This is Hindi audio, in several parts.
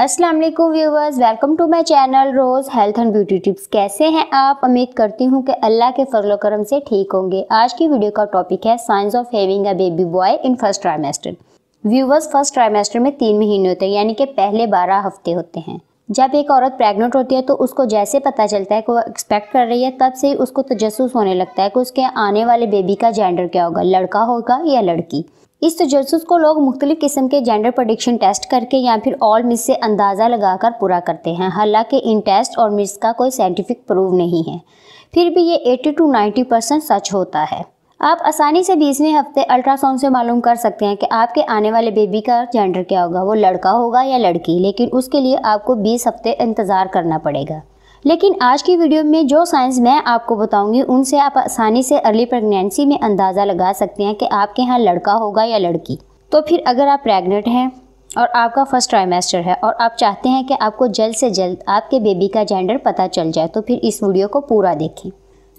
Aslam viewers welcome to my channel rose health and beauty tips कैसे हैं आप उम्मीद करती हूँ कि अल्लाह के फजल करम से ठीक होंगे आज की वीडियो का टॉपिक है science of having a baby boy in first trimester viewers first trimester में तीन महीने होते हैं यानी कि पहले बारह हफ्ते होते हैं जब एक औरत प्रेग्नेंट होती है तो उसको जैसे पता चलता है कि वो एक्सपेक्ट कर रही है तब से ही उसको तजस होने लगता है कि उसके आने वाले बेबी का जेंडर क्या होगा लड़का होगा या लड़की इस तजस को लोग मुख्तलिफ़ किस्म के जेंडर प्रोडिक्शन टेस्ट करके या फिर और मिस से अंदाज़ा लगाकर पूरा करते हैं हालांकि इन टेस्ट और मिस का कोई साइंटिफिक प्रूव नहीं है फिर भी ये 80 टू 90 परसेंट सच होता है आप आसानी से बीसवें हफ्ते अल्ट्रासाउंड से मालूम कर सकते हैं कि आपके आने वाले बेबी का जेंडर क्या होगा वो लड़का होगा या लड़की लेकिन उसके लिए आपको बीस हफ्ते इंतज़ार करना पड़ेगा लेकिन आज की वीडियो में जो साइंस मैं आपको बताऊंगी उनसे आप आसानी से अर्ली प्रेगनेंसी में अंदाज़ा लगा सकते हैं कि आपके यहाँ लड़का होगा या लड़की तो फिर अगर आप प्रेग्नेंट हैं और आपका फर्स्ट ट्राइमेस्टर है और आप चाहते हैं कि आपको जल्द से जल्द आपके बेबी का जेंडर पता चल जाए तो फिर इस वीडियो को पूरा देखें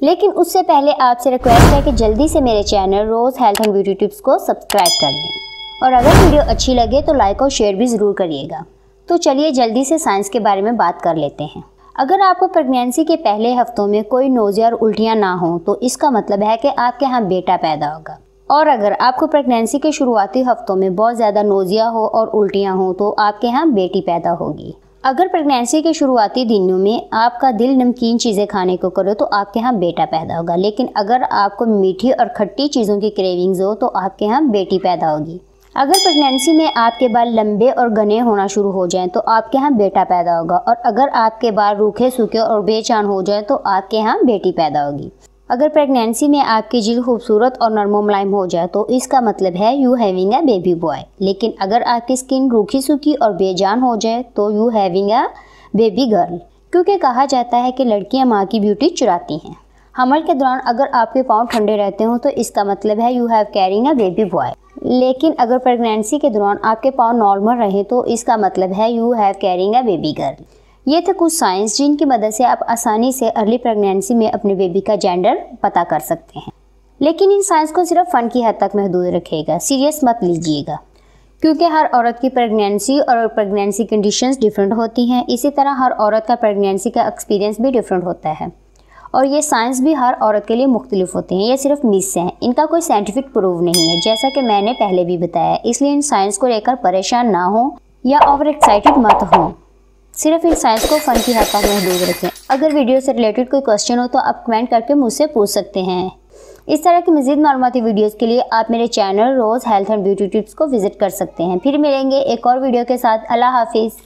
लेकिन उससे पहले आपसे रिक्वेस्ट है कि जल्दी से मेरे channel rose health and beauty tips को सब्सक्राइब कर लें और अगर वीडियो अच्छी लगे तो लाइक और शेयर भी ज़रूर करिएगा तो चलिए जल्दी से साइंस के बारे में बात कर लेते हैं अगर आपको प्रेगनेंसी के पहले हफ्तों में कोई नोजिया और उल्टियाँ ना हों तो इसका मतलब है कि आपके यहाँ बेटा पैदा होगा और अगर आपको प्रेगनेंसी के शुरुआती हफ्तों में बहुत ज़्यादा नोजिया हो और उल्टियाँ हों तो आपके यहाँ बेटी पैदा होगी अगर प्रेगनेंसी के शुरुआती दिनों में आपका दिल नमकीन चीज़ें खाने को करो तो आपके यहाँ बेटा पैदा होगा लेकिन अगर आपको मीठी और खट्टी चीज़ों की क्रेविंग्स हो तो आपके यहाँ बेटी पैदा होगी अगर प्रेगनेंसी में आपके बाल लंबे और घने होना शुरू हो जाएं तो आपके यहाँ बेटा पैदा होगा और अगर आपके बाल रूखे सूखे और बेचान हो जाए तो आपके यहाँ बेटी पैदा होगी अगर प्रेगनेंसी में आपकी जिल खूबसूरत और नरमो मुलायम हो जाए तो इसका मतलब है you having a baby boy लेकिन अगर आपकी स्किन रूखी सूखी और बेजान हो जाए तो you having a baby girl क्योंकि कहा जाता है कि लड़कियां माँ की ब्यूटी चुराती हैं हमल के दौरान अगर आपके पाँव ठंडे रहते हो तो इसका मतलब है you have carrying a baby boy लेकिन अगर प्रेगनेंसी के दौरान आपके पाँव नॉर्मल रहे तो इसका मतलब है you have carrying a baby girl ये थे कुछ साइंस जिनकी मदद से आप आसानी से अर्ली प्रेगनेंसी में अपने बेबी का जेंडर पता कर सकते हैं लेकिन इन साइंस को सिर्फ फ़न की हद तक महदूद रखेगा सीरियस मत लीजिएगा क्योंकि हर औरत की प्रेगनेंसी और प्रेगनेंसी कंडीशंस डिफरेंट होती हैं इसी तरह हर औरत का प्रेगनेंसी का एक्सपीरियंस भी डिफरेंट होता है और ये साइंस भी हर औरत के लिए मुख्तलिफ होते हैं ये सिर्फ मिस हैं इनका कोई साइंटिफिक प्रूव नहीं है जैसा कि मैंने पहले भी बताया इसलिए इन साइंस को लेकर परेशान ना हो या ओवर एक्साइटेड मत हों सिर्फ इन साइंस को फ़न की हद तक महदूद रखें अगर वीडियो से रिलेटेड कोई क्वेश्चन हो तो आप कमेंट करके मुझसे पूछ सकते हैं इस तरह की मजीद मालूमती वीडियोस के लिए आप मेरे channel rose health and beauty tips को विज़िट कर सकते हैं फिर मिलेंगे एक और वीडियो के साथ अल्लाह हाफिज़